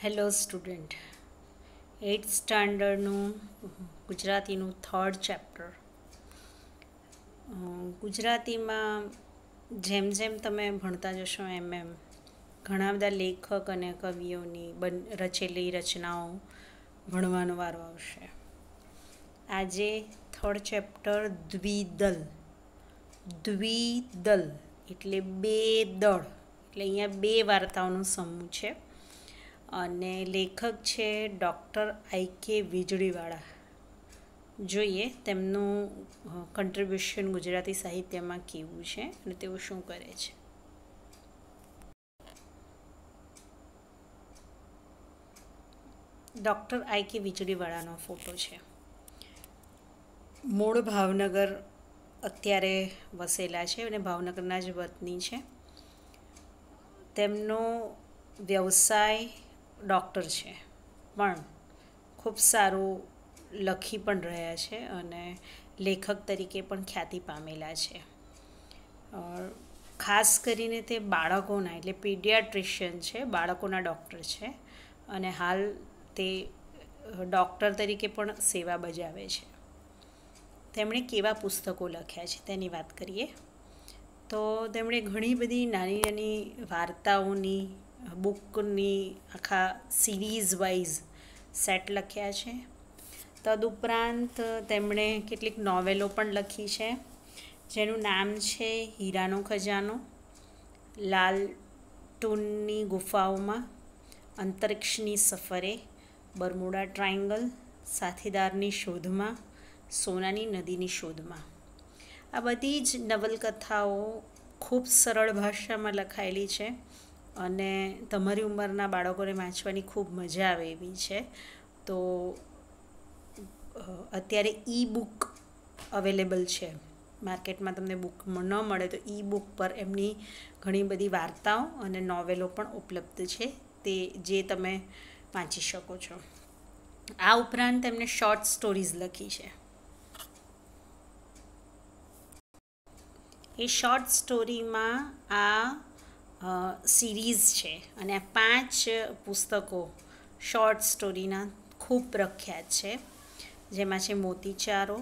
hello student eight સ્ટાન્ડર્ડનું ગુજરાતીનું third chapter ગુજરાતીમાં જેમ જેમ તમે ભણતા જશો એમ એમ ઘણા બધા લેખક અને કવિઓની બન રચેલી રચનાઓ ભણવાનો વારો આવશે આજે થર્ડ ચેપ્ટર દ્વિદલ દ્વિદલ એટલે બે દળ એટલે અહીંયા બે વાર્તાઓનો સમૂહ છે અને લેખક છે ડૉક્ટર આઈ કે વીજળીવાળા જોઈએ તેમનું કન્ટ્રીબ્યુશન ગુજરાતી સાહિત્યમાં કેવું છે અને તેઓ શું કરે છે ડૉક્ટર આઈ કે વીજળીવાળાનો ફોટો છે મૂળ ભાવનગર અત્યારે વસેલા છે અને ભાવનગરના જ વતની છે તેમનો વ્યવસાય ડૉક્ટર છે પણ ખૂબ સારું લખી પણ રહ્યા છે અને લેખક તરીકે પણ ખ્યાતિ પામેલા છે ખાસ કરીને તે બાળકોના એટલે પીડિયાટ્રિશિયન છે બાળકોના ડૉક્ટર છે અને હાલ તે ડૉક્ટર તરીકે પણ સેવા બજાવે છે તેમણે કેવા પુસ્તકો લખ્યા છે તેની વાત કરીએ તો તેમણે ઘણી બધી નાની નાની વાર્તાઓની બુકની આખા સિરીઝ વાઇઝ સેટ લખ્યા છે તદુપરાંત તેમણે કેટલીક નોવેલો પણ લખી છે જેનું નામ છે હીરાનો ખજાનો લાલ ટૂનની ગુફાઓમાં અંતરિક્ષની સફરે બરમુડા ટ્રાયંગલ સાથીદારની શોધમાં સોનાની નદીની શોધમાં આ બધી જ નવલકથાઓ ખૂબ સરળ ભાષામાં લખાયેલી છે અને તમારી ઉંમરના બાળકોને વાંચવાની ખૂબ મજા આવે એવી છે તો અત્યારે ઈ બુક અવેલેબલ છે માર્કેટમાં તમને બુક ન મળે તો ઈ બુક પર એમની ઘણી બધી વાર્તાઓ અને નોવેલો પણ ઉપલબ્ધ છે તે જે તમે વાંચી શકો છો આ ઉપરાંત એમણે શોર્ટ સ્ટોરીઝ લખી છે એ શોર્ટ સ્ટોરીમાં આ સિરીઝ છે અને આ પાંચ પુસ્તકો શોર્ટ સ્ટોરીના ખૂબ પ્રખ્યાત છે જેમાં છે મોતીચારો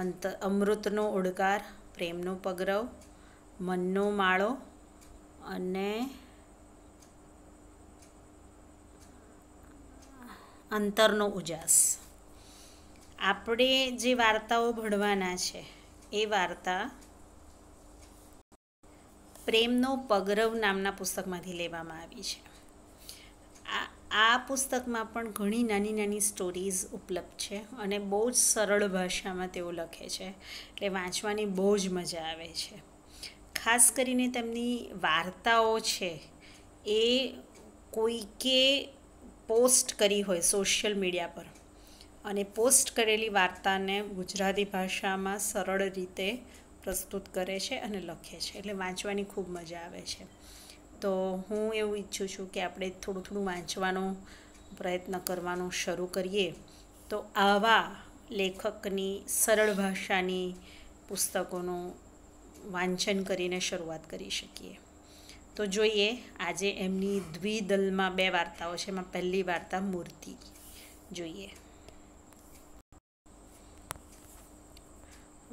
અંત અમૃતનો ઓડકાર પ્રેમનો પગરવ મનનો માળો અને અંતરનો ઉજાસ આપણે જે વાર્તાઓ ભણવાના છે એ વાર્તા પ્રેમનો પગરવ નામના પુસ્તકમાંથી લેવામાં આવી છે આ આ પુસ્તકમાં પણ ઘણી નાની નાની સ્ટોરીઝ ઉપલબ્ધ છે અને બહુ જ સરળ ભાષામાં તેઓ લખે છે એટલે વાંચવાની બહુ જ મજા આવે છે ખાસ કરીને તેમની વાર્તાઓ છે એ કોઈકે પોસ્ટ કરી હોય સોશિયલ મીડિયા પર અને પોસ્ટ કરેલી વાર્તાને ગુજરાતી ભાષામાં સરળ રીતે પ્રસ્તુત કરે છે અને લખે છે એટલે વાંચવાની ખૂબ મજા આવે છે તો હું એવું ઈચ્છું છું કે આપણે થોડું થોડું વાંચવાનો પ્રયત્ન કરવાનો શરૂ કરીએ તો આવા લેખકની સરળ ભાષાની પુસ્તકોનું વાંચન કરીને શરૂઆત કરી શકીએ તો જોઈએ આજે એમની દ્વિદલમાં બે વાર્તાઓ છે એમાં પહેલી વાર્તા મૂર્તિ જોઈએ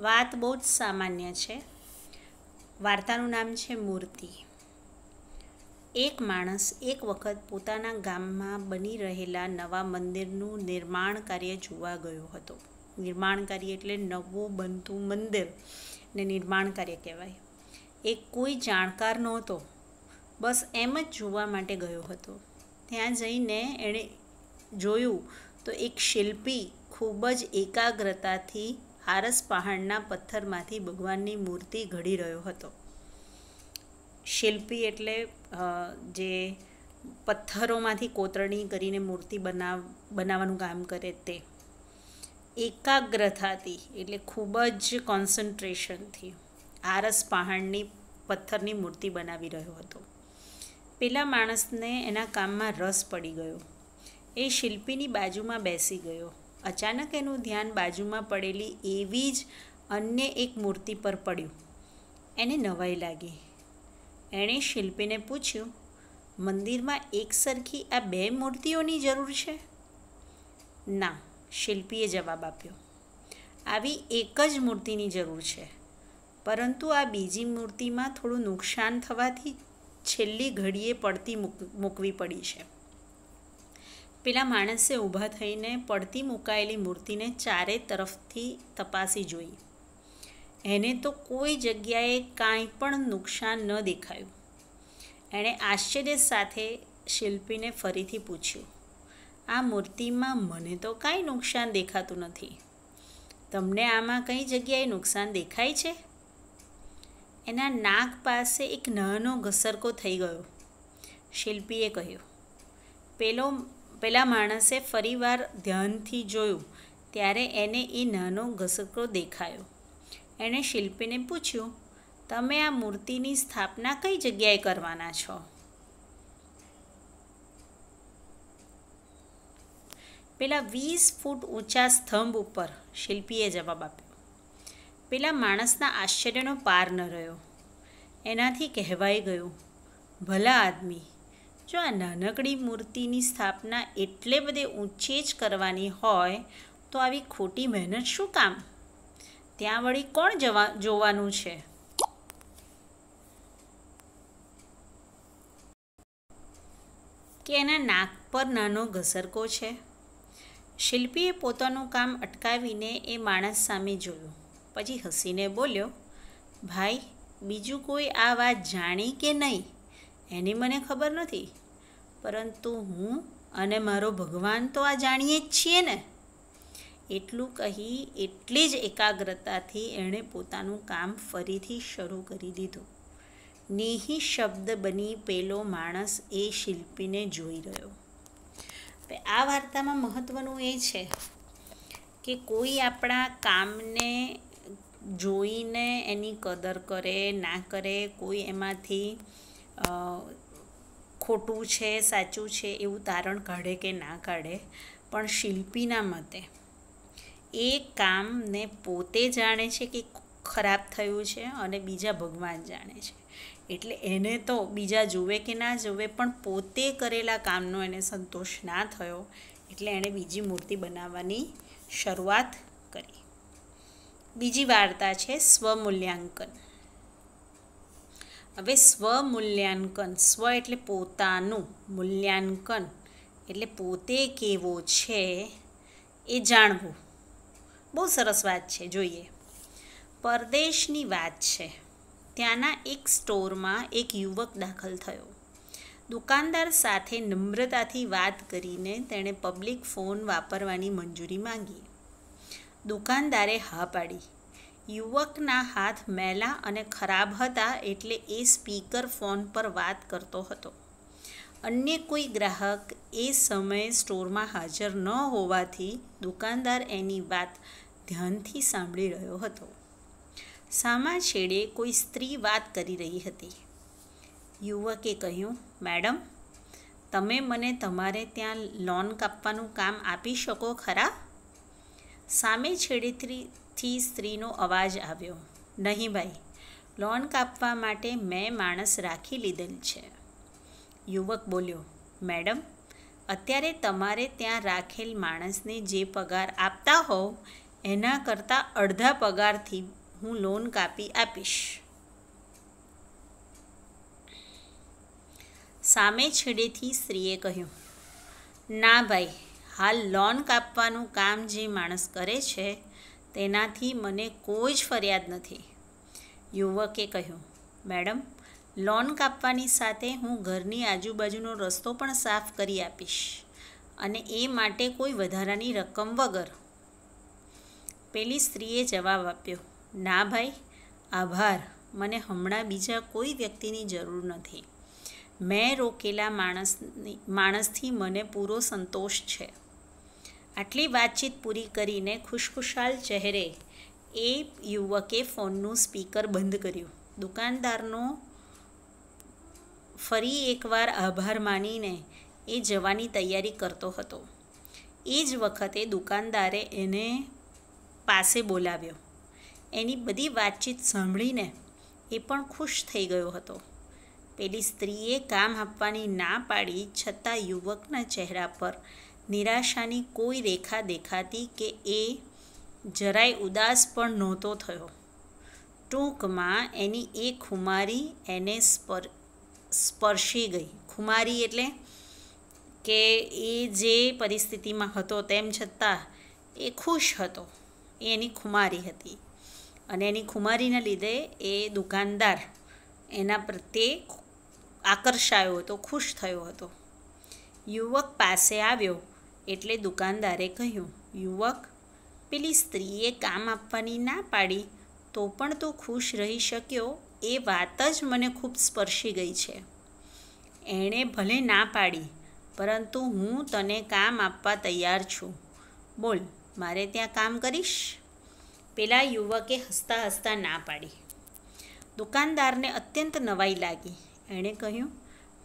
વાત બહુ જ સામાન્ય છે વાર્તાનું નામ છે મૂર્તિ એક માણસ એક વખત પોતાના ગામમાં બની રહેલા નવા મંદિરનું નિર્માણ કાર્ય જોવા ગયો હતો નિર્માણ કાર્ય એટલે નવું બનતું મંદિર ને નિર્માણ કાર્ય કહેવાય એ કોઈ જાણકાર નહોતો બસ એમ જ જોવા માટે ગયો હતો ત્યાં જઈને એણે જોયું તો એક શિલ્પી ખૂબ જ એકાગ્રતાથી આરસ પહાડના પથ્થરમાંથી ભગવાનની મૂર્તિ ઘડી રહ્યો હતો શિલ્પી એટલે જે પથ્થરોમાંથી કોતરણી કરીને મૂર્તિ બનાવ બનાવવાનું કામ કરે તે એકાગ્રતાથી એટલે ખૂબ જ કોન્સન્ટ્રેશનથી આરસ પહાડની પથ્થરની મૂર્તિ બનાવી રહ્યો હતો પેલા માણસને એના કામમાં રસ પડી ગયો એ શિલ્પીની બાજુમાં બેસી ગયો અચાનક એનું ધ્યાન બાજુમાં પડેલી એવી જ અન્ય એક મૂર્તિ પર પડ્યું એને નવાઈ લાગી એણે શિલ્પીને પૂછ્યું મંદિરમાં એકસરખી આ બે મૂર્તિઓની જરૂર છે ના શિલ્પીએ જવાબ આપ્યો આવી એક જ મૂર્તિની જરૂર છે પરંતુ આ બીજી મૂર્તિમાં થોડું નુકસાન થવાથી છેલ્લી ઘડીએ પડતી મૂક મૂકવી પડી છે પેલા માણસે ઊભા થઈને પડતી મુકાયેલી મૂર્તિને ચારે તરફથી તપાસી જોઈ એને તો કોઈ જગ્યાએ કાંઈ પણ નુકસાન ન દેખાયું એણે આશ્ચર્ય સાથે શિલ્પીને ફરીથી પૂછ્યું આ મૂર્તિમાં મને તો કાંઈ નુકસાન દેખાતું નથી તમને આમાં કઈ જગ્યાએ નુકસાન દેખાય છે એના નાક પાસે એક નાનો ઘસરકો થઈ ગયો શિલ્પીએ કહ્યું પેલો પેલા માણસે ફરીવાર ધ્યાનથી જોયું ત્યારે એને એ નાનો ઘસકડો દેખાયો એણે શિલ્પીને પૂછ્યું તમે આ મૂર્તિની સ્થાપના કઈ જગ્યાએ કરવાના છો પેલા વીસ ફૂટ ઊંચા સ્તંભ ઉપર શિલ્પીએ જવાબ આપ્યો પેલા માણસના આશ્ચર્યનો પાર ન રહ્યો એનાથી કહેવાઈ ગયું ભલા આદમી જો આ નાનકડી મૂર્તિની સ્થાપના એટલે બધે ઊંચે જ કરવાની હોય તો આવી ખોટી મહેનત શું કામ ત્યાં વળી કોણ જવા જોવાનું છે કે એના નાક પર નાનો ઘસરકો છે શિલ્પીએ પોતાનું કામ અટકાવીને એ માણસ સામે જોયું પછી હસીને બોલ્યો ભાઈ બીજું કોઈ આ વાત જાણી કે નહીં એની મને ખબર નથી પરંતુ હું અને મારો ભગવાન તો આ જાણીએ જ છીએ ને એટલું કહી એટલી જ એકાગ્રતાથી એણે પોતાનું કામ ફરીથી શરૂ કરી દીધું નિહિ શબ્દ બની પેલો માણસ એ શિલ્પીને જોઈ રહ્યો આ વાર્તામાં મહત્ત્વનું એ છે કે કોઈ આપણા કામને જોઈને એની કદર કરે ના કરે કોઈ એમાંથી ખોટું છે સાચું છે એવું તારણ કાઢે કે ના કાઢે પણ શિલ્પીના મતે એ કામને પોતે જાણે છે કે ખરાબ થયું છે અને બીજા ભગવાન જાણે છે એટલે એને તો બીજા જુએ કે ના જુએ પણ પોતે કરેલા કામનો એને સંતોષ ના થયો એટલે એણે બીજી મૂર્તિ બનાવવાની શરૂઆત કરી બીજી વાર્તા છે સ્વમૂલ્યાંકન હવે સ્વમૂલ્યાંકન સ્વ એટલે પોતાનું મૂલ્યાંકન એટલે પોતે કેવો છે એ જાણવું બહુ સરસ વાત છે જોઈએ પરદેશની વાત છે ત્યાંના એક સ્ટોરમાં એક યુવક દાખલ થયો દુકાનદાર સાથે નમ્રતાથી વાત કરીને તેણે પબ્લિક ફોન વાપરવાની મંજૂરી માંગી દુકાનદારે હા પાડી યુવકના હાથ મેલા અને ખરાબ હતા એટલે એ સ્પીકર ફોન પર વાત કરતો હતો અન્ય કોઈ ગ્રાહક એ સમયે સ્ટોરમાં હાજર ન હોવાથી દુકાનદાર એની વાત ધ્યાનથી સાંભળી રહ્યો હતો સામા છેડે કોઈ સ્ત્રી વાત કરી રહી હતી યુવકે કહ્યું મેડમ તમે મને તમારે ત્યાં લોન કાપવાનું કામ આપી શકો ખરા સામે છેડેથી થી સ્ત્રીનો અવાજ આવ્યો નહીં ભાઈ લોન કાપવા માટે મેં માણસ રાખી લીધેલ છે યુવક બોલ્યો મેડમ અત્યારે તમારે ત્યાં રાખેલ માણસને જે પગાર આપતા હોવ એના કરતાં અડધા પગારથી હું લોન કાપી આપીશ સામે છેડેથી સ્ત્રીએ કહ્યું ના ભાઈ હાલ લોન કાપવાનું કામ જે માણસ કરે છે તેનાથી મને કોઈ જ ફરિયાદ નથી યુવકે કહ્યું મેડમ લોન કાપવાની સાથે હું ઘરની આજુબાજુનો રસ્તો પણ સાફ કરી આપીશ અને એ માટે કોઈ વધારાની રકમ વગર પેલી સ્ત્રીએ જવાબ આપ્યો ના ભાઈ આભાર મને હમણાં બીજા કોઈ વ્યક્તિની જરૂર નથી મેં રોકેલા માણસની માણસથી મને પૂરો સંતોષ છે આટલી વાતચીત પૂરી કરીને ખુશખુશાલ ચહેરે એ યુવકે ફોનનું સ્પીકર બંધ કર્યું દુકાનદારનો ફરી એકવાર આભાર માનીને એ જવાની તૈયારી કરતો હતો એ જ વખતે દુકાનદારે એને પાસે બોલાવ્યો એની બધી વાતચીત સાંભળીને એ પણ ખુશ થઈ ગયો હતો પેલી સ્ત્રીએ કામ આપવાની ના પાડી છતાં યુવકના ચહેરા પર નિરાશાની કોઈ રેખા દેખાતી કે એ જરાય ઉદાસ પણ નહોતો થયો ટૂંકમાં એની એ ખુમારી એને સ્પર સ્પર્શી ગઈ ખુમારી એટલે કે એ જે પરિસ્થિતિમાં હતો તેમ છતાં એ ખુશ હતો એની ખુમારી હતી અને એની ખુમારીને લીધે એ દુકાનદાર એના પ્રત્યે આકર્ષાયો હતો ખુશ થયો હતો યુવક પાસે આવ્યો એટલે દુકાનદારે કહ્યું યુવક પેલી સ્ત્રીએ કામ આપવાની ના પાડી તો પણ તું ખુશ રહી શક્યો એ વાત જ મને ખૂબ સ્પર્શી ગઈ છે એણે ભલે ના પાડી પરંતુ હું તને કામ આપવા તૈયાર છું બોલ મારે ત્યાં કામ કરીશ પેલા યુવકે હસતા હસતા ના પાડી દુકાનદારને અત્યંત નવાઈ લાગી એણે કહ્યું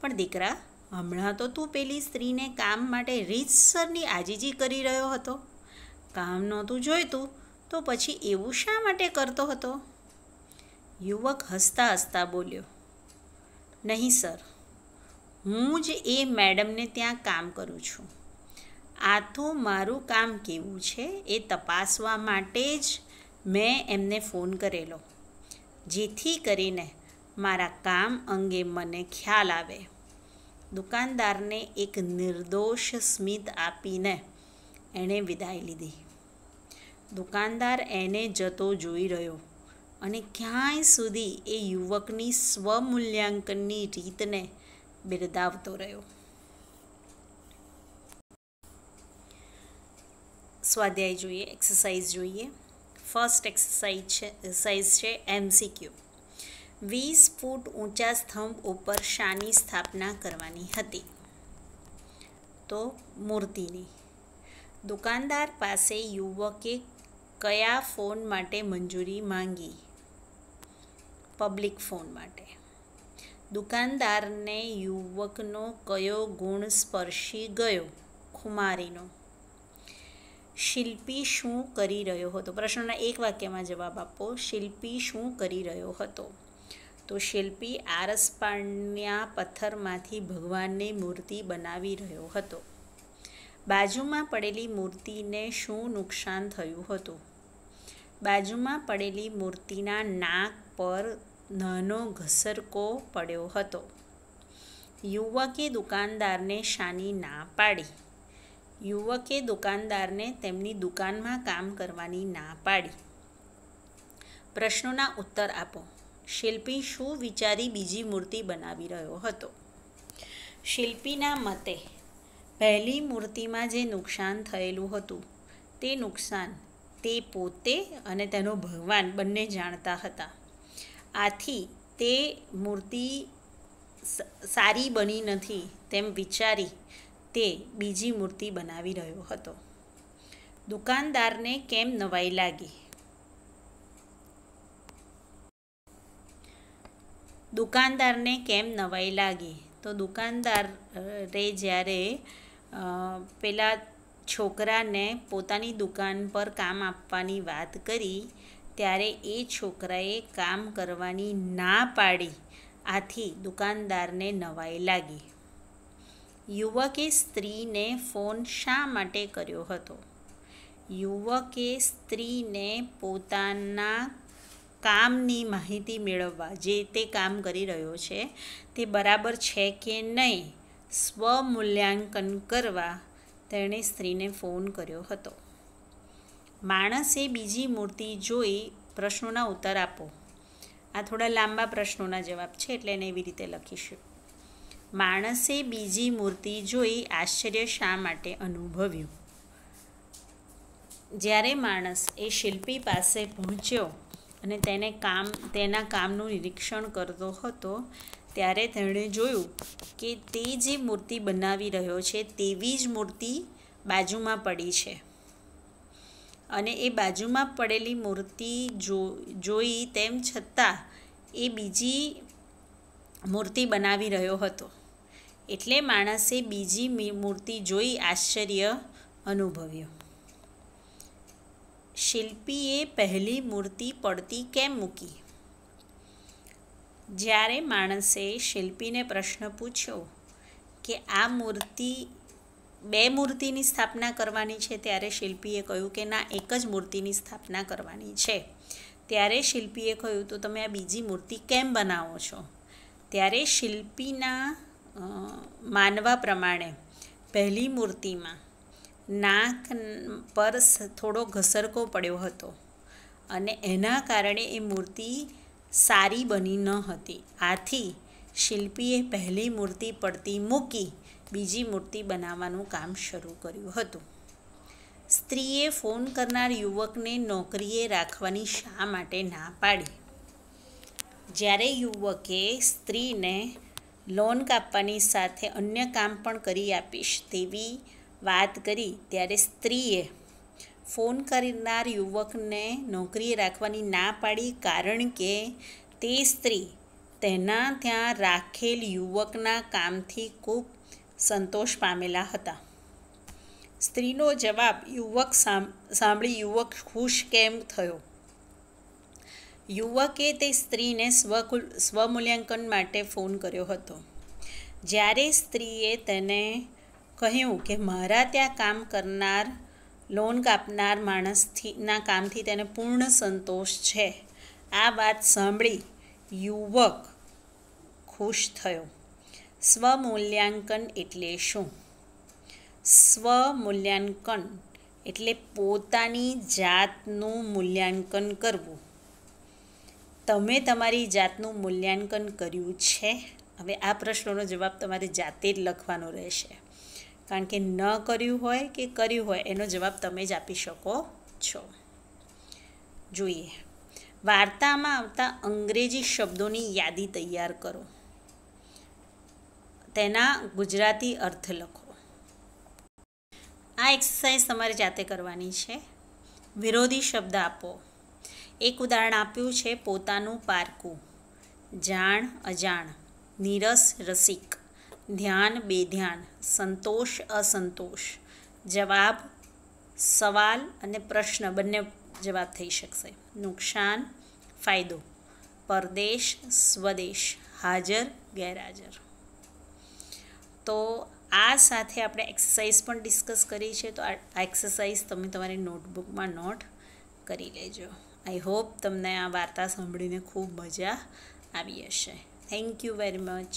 પણ દીકરા હમણાં તો તું પેલી સ્ત્રીને કામ માટે રીતસરની આજીજી કરી રહ્યો હતો કામ નહોતું જોઈતું તો પછી એવું શા માટે કરતો હતો યુવક હસતા હસતા બોલ્યો નહીં સર હું જ એ મેડમને ત્યાં કામ કરું છું આ તો મારું કામ કેવું છે એ તપાસવા માટે જ મેં એમને ફોન કરેલો જેથી કરીને મારા કામ અંગે મને ખ્યાલ આવે દુકાનદારને એક નિર્દોષ સ્મિત આપીને એણે વિદાય લીધી દુકાનદાર એને જતો જોઈ રહ્યો અને ક્યાંય સુધી એ યુવકની સ્વમૂલ્યાંકનની રીતને બિરદાવતો રહ્યો સ્વાધ્યાય જોઈએ એક્સરસાઇઝ જોઈએ ફર્સ્ટ એક્સરસાઇઝ છે એક્સરસાઇઝ છે એમસીક્યુ વીસ ફૂટ ઊંચા સ્તંભ ઉપર શાની સ્થાપના કરવાની હતી તો મૂર્તિની દુકાનદાર પાસે યુવકે કયા ફોન માટે મંજૂરી માંગી પબ્લિક ફોન માટે દુકાનદારને યુવકનો કયો ગુણ સ્પર્શી ગયો ખુમારીનો શિલ્પી શું કરી રહ્યો હતો પ્રશ્નના એક વાક્યમાં જવાબ આપો શિલ્પી શું કરી રહ્યો હતો તો શિલ્પી આરસપાણ્યા પથ્થરમાંથી ભગવાનની મૂર્તિ બનાવી રહ્યો હતો બાજુમાં પડેલી મૂર્તિને શું નુકસાન થયું હતું બાજુમાં પડેલી મૂર્તિના નાક પર નાનો ઘસરકો પડ્યો હતો યુવકે દુકાનદારને શાની ના પાડી યુવકે દુકાનદારને તેમની દુકાનમાં કામ કરવાની ના પાડી પ્રશ્નોના ઉત્તર આપો શિલ્પી શું વિચારી બીજી મૂર્તિ બનાવી રહ્યો હતો શિલ્પીના મતે પહેલી મૂર્તિમાં જે નુકસાન થયેલું હતું તે નુકસાન તે પોતે અને તેનો ભગવાન બંને જાણતા હતા આથી તે મૂર્તિ સારી બની નથી તેમ વિચારી તે બીજી મૂર્તિ બનાવી રહ્યો હતો દુકાનદારને કેમ નવાઈ લાગી દુકાનદારને કેમ નવાઈ લાગી તો દુકાનદારે જ્યારે પેલા છોકરાને પોતાની દુકાન પર કામ આપવાની વાત કરી ત્યારે એ છોકરાએ કામ કરવાની ના પાડી આથી દુકાનદારને નવાઈ લાગી યુવકે સ્ત્રીને ફોન શા માટે કર્યો હતો યુવકે સ્ત્રીને પોતાના કામની માહિતી મેળવવા જે તે કામ કરી રહ્યો છે તે બરાબર છે કે નહીં સ્વમૂલ્યાંકન કરવા તેણે સ્ત્રીને ફોન કર્યો હતો માણસે બીજી મૂર્તિ જોઈ પ્રશ્નોના ઉત્તર આપો આ થોડા લાંબા પ્રશ્નોના જવાબ છે એટલે એને એવી રીતે લખીશું માણસે બીજી મૂર્તિ જોઈ આશ્ચર્ય શા માટે અનુભવ્યું જ્યારે માણસ એ શિલ્પી પાસે પહોંચ્યો અને તેને કામ તેના કામનું નિરીક્ષણ કરતો હતો ત્યારે તેણે જોયું કે તે જે મૂર્તિ બનાવી રહ્યો છે તેવી જ મૂર્તિ બાજુમાં પડી છે અને એ બાજુમાં પડેલી મૂર્તિ જો જોઈ તેમ છતાં એ બીજી મૂર્તિ બનાવી રહ્યો હતો એટલે માણસે બીજી મૂર્તિ જોઈ આશ્ચર્ય અનુભવ્યું શિલ્પીએ પહેલી મૂર્તિ પડતી કેમ મૂકી જ્યારે માણસે શિલ્પીને પ્રશ્ન પૂછ્યો કે આ મૂર્તિ બે મૂર્તિની સ્થાપના કરવાની છે ત્યારે શિલ્પીએ કહ્યું કે ના એક જ મૂર્તિની સ્થાપના કરવાની છે ત્યારે શિલ્પીએ કહ્યું તો તમે આ બીજી મૂર્તિ કેમ બનાવો છો ત્યારે શિલ્પીના માનવા પ્રમાણે પહેલી મૂર્તિમાં નાક પર થોડો ઘસરકો પડ્યો હતો અને એના કારણે એ મૂર્તિ સારી બની ન હતી આથી શિલ્પીએ પહેલી મૂર્તિ પડતી મૂકી બીજી મૂર્તિ બનાવવાનું કામ શરૂ કર્યું હતું સ્ત્રીએ ફોન કરનાર યુવકને નોકરીએ રાખવાની શા માટે ના પાડી જ્યારે યુવકે સ્ત્રીને લોન કાપવાની સાથે અન્ય કામ પણ કરી આપીશ તેવી વાત કરી ત્યારે સ્ત્રીએ ફોન કરનાર યુવકને નોકરીએ રાખવાની ના પાડી કારણ કે તે સ્ત્રી તેના ત્યાં રાખેલ યુવકના કામથી ખૂબ સંતોષ પામેલા હતા સ્ત્રીનો જવાબ યુવક સાંભળી યુવક ખુશ કેમ થયો યુવકે તે સ્ત્રીને સ્વકુલ સ્વમૂલ્યાંકન માટે ફોન કર્યો હતો જ્યારે સ્ત્રીએ તેને કહ્યું કે મારા ત્યાં કામ કરનાર લોન કાપનાર માણસથી કામથી તેને પૂર્ણ સંતોષ છે આ વાત સાંભળી યુવક ખુશ થયો સ્વમૂલ્યાંકન એટલે શું સ્વમૂલ્યાંકન એટલે પોતાની જાતનું મૂલ્યાંકન કરવું તમે તમારી જાતનું મૂલ્યાંકન કર્યું છે હવે આ પ્રશ્નોનો જવાબ તમારે જાતે જ લખવાનો રહેશે કારણ કે ન કર્યું હોય કે કર્યું હોય એનો જવાબ તમે જ આપી શકો છો જોઈએ વાર્તામાં આવતા અંગ્રેજી શબ્દોની યાદી તૈયાર કરો તેના ગુજરાતી અર્થ લખો આ એક્સરસાઇઝ તમારે જાતે કરવાની છે વિરોધી શબ્દ આપો એક ઉદાહરણ આપ્યું છે પોતાનું પારકું જાણ અજાણ નીરસ રસિક ધ્યાન બેધ્યાન સંતોષ અસંતોષ જવાબ સવાલ અને પ્રશ્ન બંને જવાબ થઈ શકશે નુકસાન ફાયદો પરદેશ સ્વદેશ હાજર ગેરહાજર તો આ સાથે આપણે એક્સરસાઇઝ પણ ડિસ્કસ કરી છે તો આ એક્સરસાઇઝ તમે તમારી નોટબુકમાં નોટ કરી લેજો આઈ હોપ તમને આ વાર્તા સાંભળીને ખૂબ મજા આવી હશે થેન્ક યુ વેરી મચ